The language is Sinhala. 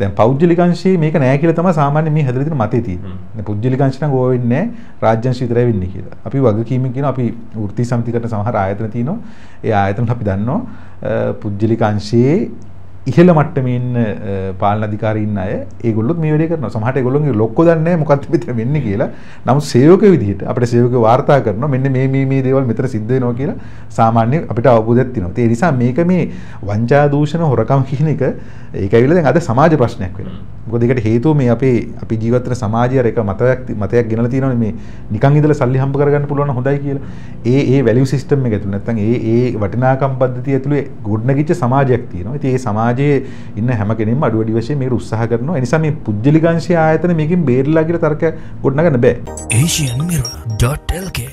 දැන් පෞද්ගලිකංශයේ මේක නෑ කියලා තමයි සාමාන්‍ය මේ හැදලා තියෙන මතය තියෙන්නේ. දැන් පෞද්ගලිකංශ නම් ඕවා වෙන්නේ නෑ රාජ්‍යංශ විතරයි වෙන්නේ කියලා. අපි වගකීමෙන් කියනවා අපි වෘත්ති සමිතිකට සමහර ආයතන තියෙනවා. ඒ ආයතන අපි දන්නවා පෞද්ගලිකංශයේ ඉහල මට්ටම ඉන්න පාලන අධිකාරීන්න අය ඒගොල්ලොත් මේ වැඩේ කරනවා. සමහරට ඒගොල්ලොන්ගේ ලොක්ක දන්නේ මොකක්ද මෙතන වෙන්නේ කියලා. නමුත් සේවක විදිහට අපිට සේවක වාර්තා කරනවා මෙන්න මේ මේ මේ දේවල් මෙතන සිද්ධ වෙනවා කියලා සාමාන්‍ය අපිට අවබෝධයක් තියෙනවා. ඒ නිසා මේක මේ වංචා දූෂණ හොරකම් කියන එක ඒකවිල දැන් අද සමාජ ප්‍රශ්නයක් වෙනවා. මොකද ඒකට හේතුව මේ අපේ අපි ජීවත් වෙන සමාජය අර එක මතයක් මතයක් ගෙනලා තියෙනවනේ මේ නිකන් ඉඳලා සල්ලි හම්බ කරගන්න පුළුවන් හොඳයි කියලා. ඒ ඒ වැලියු සිස්ටම් එක ඇතුළේ නැත්නම් ඒ ඒ වටිනාකම් පද්ධතිය ඇතුළේ ගොඩනගිච්ච සමාජයක් තියෙනවා. ඉතින් ඒ සමාජයේ ඉන්න හැම කෙනෙක්ම අඩු වැඩි වශයෙන් මේකට උත්සාහ කරනවා. ඒ නිසා මේ පුජ්‍යලිකාංශයේ ආයතන මේකෙන් බේරලා කියලා තර්ක ගොඩනගන්න බෑ. asianmirror.lk